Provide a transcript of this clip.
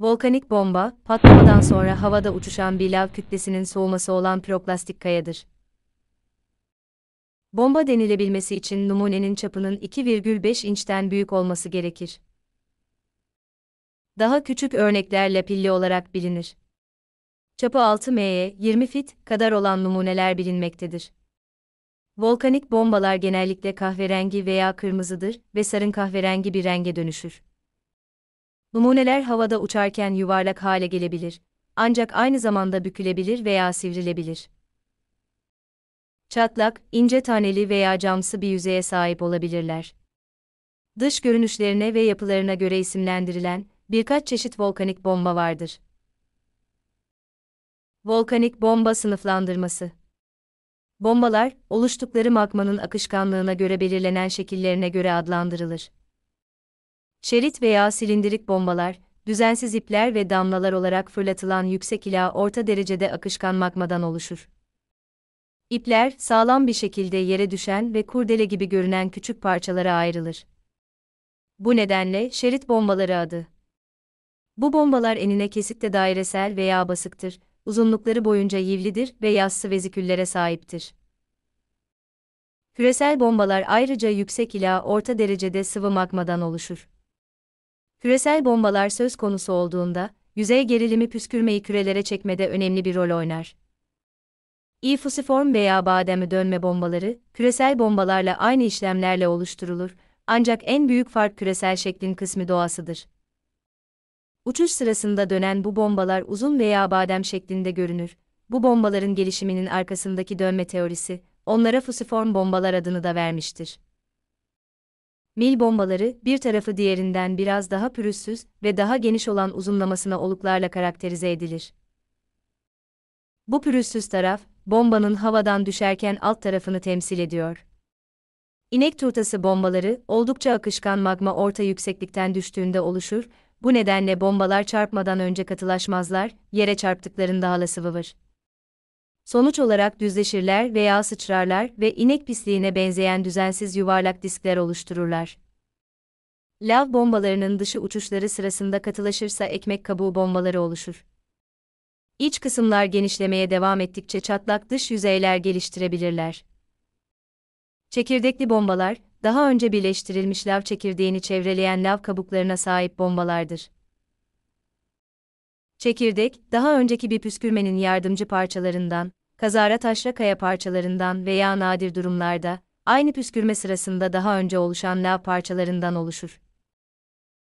Volkanik bomba, patlamadan sonra havada uçuşan bir lav kütlesinin soğuması olan piroklastik kayadır. Bomba denilebilmesi için numunenin çapının 2,5 inçten büyük olması gerekir. Daha küçük örnekler lapilli olarak bilinir. Çapı 6 m'ye 20 fit kadar olan numuneler bilinmektedir. Volkanik bombalar genellikle kahverengi veya kırmızıdır ve sarın kahverengi bir renge dönüşür. Numuneler havada uçarken yuvarlak hale gelebilir, ancak aynı zamanda bükülebilir veya sivrilebilir. Çatlak, ince taneli veya camsı bir yüzeye sahip olabilirler. Dış görünüşlerine ve yapılarına göre isimlendirilen birkaç çeşit volkanik bomba vardır. Volkanik bomba sınıflandırması Bombalar, oluştukları magmanın akışkanlığına göre belirlenen şekillerine göre adlandırılır. Şerit veya silindirik bombalar, düzensiz ipler ve damlalar olarak fırlatılan yüksek ila orta derecede akışkan magmadan oluşur. İpler, sağlam bir şekilde yere düşen ve kurdele gibi görünen küçük parçalara ayrılır. Bu nedenle şerit bombaları adı. Bu bombalar enine kesitte dairesel veya basıktır, uzunlukları boyunca yivlidir ve yassı veziküllere sahiptir. Küresel bombalar ayrıca yüksek ila orta derecede sıvı magmadan oluşur. Küresel bombalar söz konusu olduğunda, yüzey gerilimi püskürmeyi kürelere çekmede önemli bir rol oynar. İfusiform veya bademi dönme bombaları, küresel bombalarla aynı işlemlerle oluşturulur, ancak en büyük fark küresel şeklin kısmı doğasıdır. Uçuş sırasında dönen bu bombalar uzun veya badem şeklinde görünür. Bu bombaların gelişiminin arkasındaki dönme teorisi, onlara fusiform bombalar adını da vermiştir mil bombaları bir tarafı diğerinden biraz daha pürüzsüz ve daha geniş olan uzunlamasına oluklarla karakterize edilir. Bu pürüzsüz taraf, bombanın havadan düşerken alt tarafını temsil ediyor. İnek turtası bombaları oldukça akışkan magma orta yükseklikten düştüğünde oluşur, bu nedenle bombalar çarpmadan önce katılaşmazlar, yere çarptıklarında hala sıvıdır sonuç olarak düzleşirler veya sıçrarlar ve inek pisliğine benzeyen düzensiz yuvarlak diskler oluştururlar. Lav bombalarının dışı uçuşları sırasında katılaşırsa ekmek kabuğu bombaları oluşur. İç kısımlar genişlemeye devam ettikçe çatlak dış yüzeyler geliştirebilirler. Çekirdekli bombalar, daha önce birleştirilmiş lav çekirdeğini çevreleyen lav kabuklarına sahip bombalardır. Çekirdek, daha önceki bir püskürmenin yardımcı parçalarından, kazara taşra kaya parçalarından veya nadir durumlarda, aynı püskürme sırasında daha önce oluşan lav parçalarından oluşur.